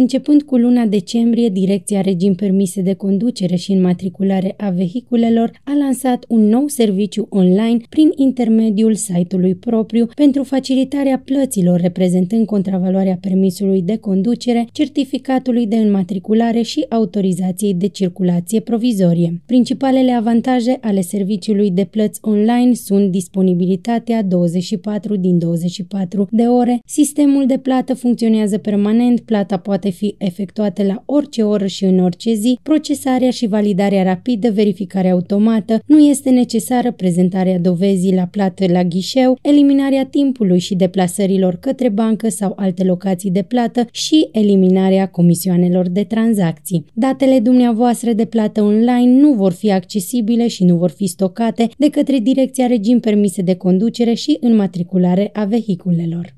Începând cu luna decembrie, Direcția Regim Permise de Conducere și Înmatriculare a Vehiculelor a lansat un nou serviciu online prin intermediul site-ului propriu pentru facilitarea plăților reprezentând contravaloarea permisului de conducere, certificatului de înmatriculare și autorizației de circulație provizorie. Principalele avantaje ale serviciului de plăți online sunt disponibilitatea 24 din 24 de ore, sistemul de plată funcționează permanent, plata poate poate fi efectuată la orice oră și în orice zi, procesarea și validarea rapidă, verificarea automată, nu este necesară prezentarea dovezii la plată la ghișeu, eliminarea timpului și deplasărilor către bancă sau alte locații de plată și eliminarea comisioanelor de tranzacții. Datele dumneavoastră de plată online nu vor fi accesibile și nu vor fi stocate de către Direcția Regim Permise de Conducere și Înmatriculare a Vehiculelor.